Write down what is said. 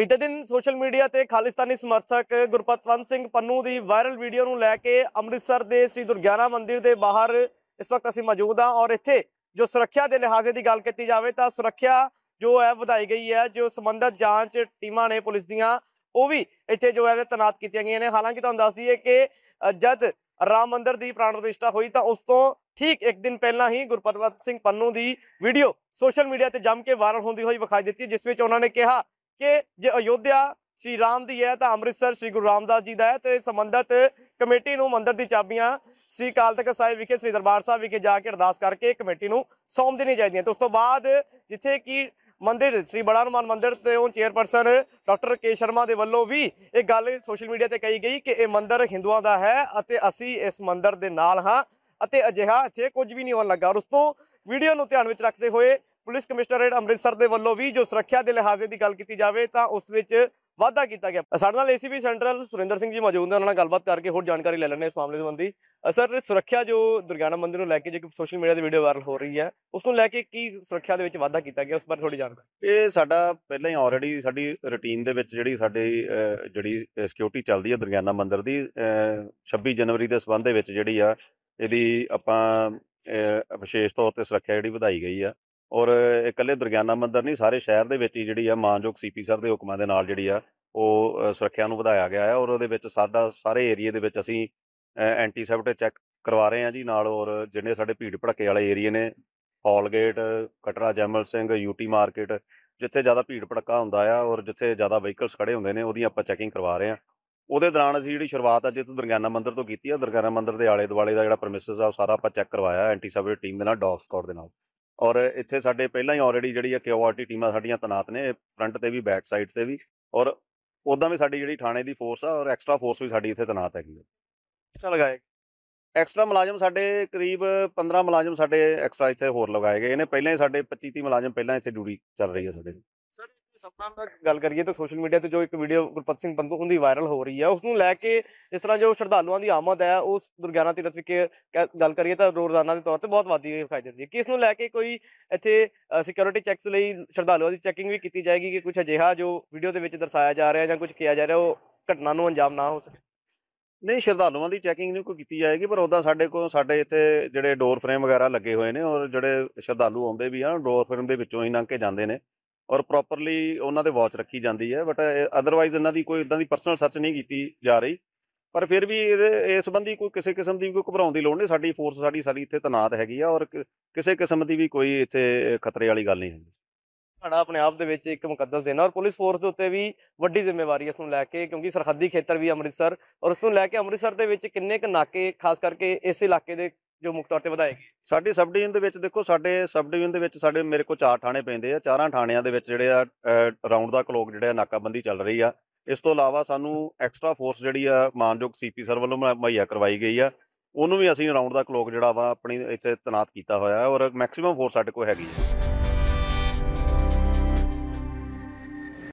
ਬੀਤੇ ਦਿਨ social media ਤੇ ਖਾਲਿਸਤਾਨੀ ਸਮਰਥਕ ਗੁਰਪਤਵੰਤ ਸਿੰਘ ਪੰਨੂ ਦੀ ਵਾਇਰਲ ਵੀਡੀਓ ਨੂੰ ਲੈ ਕੇ ਅੰਮ੍ਰਿਤਸਰ ਦੇ ਸ੍ਰੀ ਦੁਰਗਿਆਨਾ ਮੰਦਿਰ ਦੇ ਬਾਹਰ ਇਸ ਵਕਤ ਅਸੀਂ ਮੌਜੂਦ ਹਾਂ ਔਰ ਇੱਥੇ ਜੋ ਸੁਰੱਖਿਆ ਦੇ ਲਿਹਾਜ਼ੇ ਦੀ ਗੱਲ ਕੀਤੀ ਜਾਵੇ ਤਾਂ ਸੁਰੱਖਿਆ ਜੋ ਹੈ ਵਧਾਈ ਗਈ ਹੈ ਜੋ ਸੰਬੰਧਤ ਜਾਂਚ ਟੀਮਾਂ ਨੇ ਪੁਲਿਸ ਦੀਆਂ ਉਹ ਵੀ ਇੱਥੇ ਜੋ ਹੈ ਤਨਾਤ ਕੀਤੀਆਂ ਗਈਆਂ ਨੇ ਹਾਲਾਂਕਿ ਤੁਹਾਨੂੰ ਦੱਸ ਦਈਏ ਕਿ ਜਦ ਰਾਮ ਮੰਦਰ ਦੀ ਪ੍ਰਾਣ ਪ੍ਰਤਿਸ਼ਠਾ ਹੋਈ ਤਾਂ ਉਸ ਤੋਂ ਠੀਕ ਇੱਕ ਦਿਨ ਪਹਿਲਾਂ ਹੀ ਗੁਰਪਤਵੰਤ ਸਿੰਘ ਪੰਨੂ ਦੀ ਵੀਡੀਓ ਸੋਸ਼ਲ ਮੀਡੀਆ ਤੇ ਜੰਮ ਕੇ ਵਾਇਰਲ ਹੁੰਦੀ ਹੋਈ ਵਿਖਾਈ ਦਿੱਤੀ ਜਿਸ ਵਿੱਚ ਉਹਨਾਂ ਨੇ ਕਿਹਾ ਕਿ ਜੇ ਅਯੋਧਿਆ ਸ਼੍ਰੀ ਰਾਮ ਦੀ ਹੈ ਤਾਂ ਅੰਮ੍ਰਿਤਸਰ ਸ਼੍ਰੀ ਗੁਰੂ ਰਾਮਦਾਸ ਜੀ ਦਾ ਹੈ ਤੇ ਸੰਬੰਧਤ ਕਮੇਟੀ ਨੂੰ ਮੰਦਿਰ ਦੀ ਚਾਬੀਆਂ ਸ੍ਰੀ ਕਾਲ ਤਖਤ ਸਾਹਿਬ ਵਿਖੇ ਸ੍ਰੀ ਦਰਬਾਰ ਸਾਹਿਬ ਵਿਖੇ ਜਾ ਕੇ ਅਰਦਾਸ ਕਰਕੇ ਕਮੇਟੀ ਨੂੰ ਸੌਂਪ ਦੇਣੀ ਚਾਹੀਦੀ ਹੈ ਉਸ ਤੋਂ ਬਾਅਦ ਜਿੱਥੇ ਕਿ ਮੰਦਿਰ ਸ੍ਰੀ ਬੜਾ ਹਨੂਮਾਨ ਮੰਦਿਰ ਤੇ ਉਹ ਚੇਅਰਪਰਸਨ ਡਾਕਟਰ ਕੇ ਸ਼ਰਮਾ ਦੇ ਵੱਲੋਂ ਵੀ ਇਹ ਗੱਲ ਸੋਸ਼ਲ ਮੀਡੀਆ ਤੇ ਕਹੀ ਗਈ ਕਿ ਇਹ ਮੰਦਿਰ ਹਿੰਦੂਆਂ ਦਾ ਹੈ ਅਤੇ ਅਸੀਂ ਇਸ ਮੰਦਿਰ ਦੇ ਨਾਲ ਹਾਂ ਅਤੇ ਅਜਿਹਾ ਇੱਥੇ ਕੁਝ ਵੀ ਨਹੀਂ ਹੋਣ ਲੱਗਾ ਉਸ ਤੋਂ ਵੀਡੀਓ ਨੂੰ ਧਿਆਨ ਵਿੱਚ ਰੱਖਦੇ ਹੋਏ ਪੁਲਿਸ ਕਮਿਸ਼ਨਰੇਟ ਅੰਮ੍ਰਿਤਸਰ ਦੇ ਵੱਲੋਂ ਵੀ ਜੋ ਸੁਰੱਖਿਆ ਦੇ ਲਿਹਾਜ਼ੇ ਦੀ ਗੱਲ ਕੀਤੀ ਜਾਵੇ ਤਾਂ ਉਸ ਵਿੱਚ ਵਾਅਦਾ ਕੀਤਾ ਗਿਆ ਸਾਡੇ ਨਾਲ ਏਸੀਬੀ ਸੈਂਟਰਲ ਸੁਰਿੰਦਰ ਸਿੰਘ ਜੀ ਮੌਜੂਦ ਨੇ ਉਹਨਾਂ ਨਾਲ ਗੱਲਬਾਤ ਕਰਕੇ ਹੋਰ ਜਾਣਕਾਰੀ ਲੈ ਲੈਣੇ ਇਸ ਮਾਮਲੇ ਸੰਬੰਧੀ ਸਰ ਸੁਰੱਖਿਆ ਜੋ ਦੁਰਗਿਆਨਾ ਮੰਦਿਰ ਨੂੰ ਲੈ ਕੇ ਜੋ ਸੋਸ਼ਲ ਮੀਡੀਆ ਤੇ ਵੀਡੀਓ ਵਾਇਰਲ ਹੋ ਰਹੀ ਹੈ ਉਸ ਨੂੰ ਲੈ ਕੇ ਕੀ ਸੁਰੱਖਿਆ ਦੇ ਵਿੱਚ ਵਾਅਦਾ ਕੀਤਾ ਗਿਆ ਉਸ ਬਾਰੇ ਥੋੜੀ ਜਾਣਕਾਰੀ ਇਹ ਸਾਡਾ ਪਹਿਲਾਂ ਹੀ ਆਲਰੇਡੀ ਸਾਡੀ ਰੁਟੀਨ ਦੇ ਵਿੱਚ ਜਿਹੜੀ ਸਾਡੀ ਜਿਹੜੀ ਸਿਕਿਉਰਿਟੀ ਚੱਲਦੀ ਹੈ ਦੁਰਗਿਆਨਾ ਮੰਦਿਰ ਦੀ 26 ਜਨਵਰੀ ਦੇ ਸਬੰਧ ਦੇ ਵਿੱਚ ਜਿਹੜੀ ਆ ਇਹਦੀ ਆਪਾਂ ਵਿਸ਼ੇਸ਼ ਤੌਰ ਤੇ ਸੁਰੱਖਿਆ ਜਿਹੜੀ ਵਧਾਈ ਗਈ ਆ ਔਰ ਇਕੱਲੇ ਦੁਰਗਿਆਨਾ ਮੰਦਰ ਨਹੀਂ ਸਾਰੇ ਸ਼ਹਿਰ ਦੇ ਵਿੱਚ ਹੀ ਜਿਹੜੀ ਆ ਮਾਨਯੋਗ ਸੀਪੀ ਸਰ ਦੇ ਹੁਕਮਾਂ ਦੇ ਨਾਲ ਜਿਹੜੀ ਆ ਉਹ ਸੁਰੱਖਿਆ ਨੂੰ ਵਧਾਇਆ ਗਿਆ ਹੈ ਔਰ ਉਹਦੇ ਵਿੱਚ ਸਾਡਾ ਸਾਰੇ ਏਰੀਆ ਦੇ ਵਿੱਚ ਅਸੀਂ ਐਂਟੀਸੈਪਟ ਚੈੱਕ ਕਰਵਾ ਰਹੇ ਹਾਂ ਜੀ ਨਾਲ ਔਰ ਜਿੰਨੇ ਸਾਡੇ ਭੀੜ ਭੜਕੇ ਵਾਲੇ ਏਰੀਆ ਨੇ gate Katra Jaimal Singh UT market ਜਿੱਥੇ ਜ਼ਿਆਦਾ ਭੀੜ ਭੜਕਾ ਹੁੰਦਾ ਆ ਔਰ ਜਿੱਥੇ ਜ਼ਿਆਦਾ ਵਹੀਕਲਸ ਖੜੇ ਹੁੰਦੇ ਨੇ ਉਹਦੀ ਆਪਾਂ ਚੈਕਿੰਗ ਕਰਵਾ ਰਹੇ ਹਾਂ ਉਹਦੇ ਦੌਰਾਨ ਅਸੀਂ ਜਿਹੜੀ ਸ਼ੁਰੂਆਤ ਅੱਜ ਤੋਂ ਦਰਗਿਆਨਾ ਮੰਦਰ ਤੋਂ ਕੀਤੀ ਆ ਦਰਗਿਆਨਾ ਮੰਦਰ ਦੇ ਆਲੇ ਦੁਆਲੇ ਦਾ ਜਿਹੜਾ ਪਰਮਿਸਸ ਆ ਉਹ ਸਾਰਾ ਆਪਾਂ ਚੈੱਕ ਕਰਵਾਇਆ ਐਂਟੀ ਸਬਵੇ ਟੀਮ ਦੇ ਨਾਲ ਡੌਗ ਸਕਾਟ ਦੇ ਨਾਲ ਔਰ ਇੱਥੇ ਸਾਡੇ ਪਹਿਲਾਂ ਹੀ ਆਲਰੇਡੀ ਜਿਹੜੀ ਹੈ ਕਿਉਰਟੀ ਟੀਮਾਂ ਸਾਡੀਆਂ ਤਨਾਤ ਨੇ ਫਰੰਟ ਤੇ ਵੀ ਬੈਕ ਸਾਈਡ ਤੇ ਵੀ ਔਰ ਉਦਾਂ ਵੀ ਸਾਡੀ ਜਿਹੜੀ ਥਾਣੇ ਦੀ ਫੋਰਸ ਆ ਔਰ ਐਕਸਟਰਾ ਫੋਰਸ ਵੀ ਸਾਡੀ ਇੱਥੇ ਤਨਾਤ ਹੈਗੀ ਹੈ ਚਲ ਐਕਸਟਰਾ ਮੁਲਾਜ਼ਮ ਸਾਡੇ ਕਰੀਬ 15 ਮੁਲਾਜ਼ਮ ਸਾਡੇ ਐਕਸਟਰਾ ਇੱਥੇ ਹੋਰ ਲਗਾਏ ਗਏ ਨੇ ਪਹਿਲਾਂ ਹੀ ਸਾਡੇ 25 30 ਮੁਲਾਜ਼ਮ ਪਹਿਲਾਂ ਇੱਥੇ ਡਿਊਟੀ ਚੱਲ ਰਹੀ ਹੈ ਸਾਡੇ ਸਪਨਾ ਗੱਲ ਕਰੀਏ ਤਾਂ ਸੋਸ਼ਲ ਮੀਡੀਆ ਤੇ ਜੋ ਇੱਕ ਵੀਡੀਓ ਗੁਰਪਤ ਸਿੰਘ ਬੰਦੂ ਹੁੰਦੀ ਵਾਇਰਲ ਹੋ ਰਹੀ ਹੈ ਉਸ ਨੂੰ ਲੈ ਕੇ ਇਸ ਤਰ੍ਹਾਂ ਜੋ ਸ਼ਰਧਾਲੂਆਂ ਦੀ ਆਮਦ ਹੈ ਉਸ ਦੁਰਗਿਆਨਾ ਤੀਰਥ ਵਿਖੇ ਗੱਲ ਕਰੀਏ ਤਾਂ ਰੋਜ਼ਾਨਾ ਦੇ ਤੌਰ ਤੇ ਬਹੁਤ ਵਾਧੀ ਵਿਖਾਈ ਦਿੰਦੀ ਹੈ ਕਿ ਇਸ ਨੂੰ ਲੈ ਕੇ ਕੋਈ ਇੱਥੇ ਸਿਕਿਉਰਿਟੀ ਚੈੱਕਸ ਲਈ ਸ਼ਰਧਾਲੂਆਂ ਦੀ ਚੈਕਿੰਗ ਵੀ ਕੀਤੀ ਜਾਏਗੀ ਕਿ ਕੁਝ ਅਜਿਹਾ ਜੋ ਵੀਡੀਓ ਦੇ ਵਿੱਚ ਦਰਸਾਇਆ ਜਾ ਰਿਹਾ ਜਾਂ ਕੁਝ ਕਿਹਾ ਜਾ ਰਿਹਾ ਉਹ ਘਟਨਾ ਨੂੰ ਅੰਜਾਮ ਨਾ ਹੋ ਸਕੇ ਨਹੀਂ ਸ਼ਰਧਾਲੂਆਂ ਦੀ ਚੈਕਿੰਗ ਨਹੀਂ ਕੋਈ ਕੀਤੀ ਜਾਏਗੀ ਪਰ ਉਹਦਾ ਸਾਡੇ ਕੋਲ ਸਾਡੇ ਇੱਥੇ ਜਿਹੜੇ ਡੋਰ ਫਰੇਮ ਵਗੈਰਾ ਲੱਗੇ ਹੋਏ ਨੇ ਔਰ ਜਿਹੜੇ ਸ਼ਰਧਾਲੂ ਆਉਂਦੇ ਵੀ ਆ ਡੋਰ ਫਰੇਮ ਦੇ ਵਿੱਚੋਂ ਹੀ ਲੰਘ ਕੇ ਜਾਂਦੇ ਨੇ ਔਰ ਪ੍ਰੋਪਰਲੀ ਉਹਨਾਂ ਦੇ ਵਾਚ ਰੱਖੀ ਜਾਂਦੀ ਹੈ ਬਟ ਅਦਰਵਾਈਜ਼ ਇਹਨਾਂ ਦੀ ਕੋਈ ਇਦਾਂ ਦੀ ਪਰਸਨਲ ਸਰਚ ਨਹੀਂ ਕੀਤੀ ਜਾ ਰਹੀ ਪਰ ਫਿਰ ਵੀ ਇਹਦੇ ਇਸ ਸੰਬੰਧੀ ਕੋਈ ਕਿਸੇ ਕਿਸਮ ਦੀ ਕੋਈ ਘਬਰਾਉਣ ਦੀ ਲੋੜ ਨਹੀਂ ਸਾਡੀ ਫੋਰਸ ਸਾਡੀ ਸਾਰੀ ਇੱਥੇ ਤਨਾਤ ਹੈਗੀ ਆ ਔਰ ਕਿਸੇ ਕਿਸਮ ਦੀ ਵੀ ਕੋਈ ਇੱਥੇ ਖਤਰੇ ਵਾਲੀ ਗੱਲ ਨਹੀਂ ਹੈ ਸਾਡਾ ਆਪਣੇ ਆਪ ਦੇ ਵਿੱਚ ਇੱਕ ਮੁਕੱਦਸ ਦੇਣਾ ਔਰ ਪੁਲਿਸ ਫੋਰਸ ਦੇ ਉੱਤੇ ਵੀ ਵੱਡੀ ਜ਼ਿੰਮੇਵਾਰੀ ਇਸ ਨੂੰ ਲੈ ਕੇ ਕਿਉਂਕਿ ਸਰਹੱਦੀ ਖੇਤਰ ਵੀ ਅੰਮ੍ਰਿਤਸਰ ਔਰ ਉਸ ਨੂੰ ਲੈ ਕੇ ਅੰਮ੍ਰਿਤਸਰ ਦੇ ਵਿੱਚ ਕਿੰਨੇ ਕ ਨਾਕੇ ਖਾਸ ਕਰਕੇ ਇਸ ਇਲਾਕੇ ਦੇ ਜੋ ਮੁੱਖ ਤੌਰ ਤੇ ਵਧਾਏਗੀ ਸਾਡੀ ਸਬ ਡਿਵੀਜ਼ਨ ਦੇ ਵਿੱਚ ਦੇਖੋ ਸਾਡੇ ਸਬ ਡਿਵੀਜ਼ਨ ਦੇ ਵਿੱਚ ਸਾਡੇ ਮੇਰੇ ਕੋਲ ਚਾਰ ਥਾਣੇ ਪੈਂਦੇ ਆ ਚਾਰਾਂ ਥਾਣਿਆਂ ਦੇ ਵਿੱਚ ਜਿਹੜੇ ਆ ਰਾਉਂਡ ਦਾ ਕਲੋਕ ਜਿਹੜੇ ਆ ਨਾਕਾਬੰਦੀ ਚੱਲ ਰਹੀ ਆ ਇਸ ਤੋਂ ਇਲਾਵਾ ਸਾਨੂੰ ਐਕਸਟਰਾ ਫੋਰਸ ਜਿਹੜੀ ਆ ਮਾਨਯੋਗ ਸੀਪੀ ਸਰ ਵੱਲੋਂ ਮਹਈਆ ਕਰਵਾਈ ਗਈ ਆ ਉਹਨੂੰ ਵੀ ਅਸੀਂ ਰਾਉਂਡ ਦਾ ਕਲੋਕ ਜਿਹੜਾ ਵਾ ਆਪਣੀ ਇੱਥੇ ਤਨਾਤ ਕੀਤਾ ਹੋਇਆ ਔਰ ਮੈਕਸਿਮਮ ਫੋਰਸ ਸਾਡੇ ਕੋਲ ਹੈਗੀ ਹੈ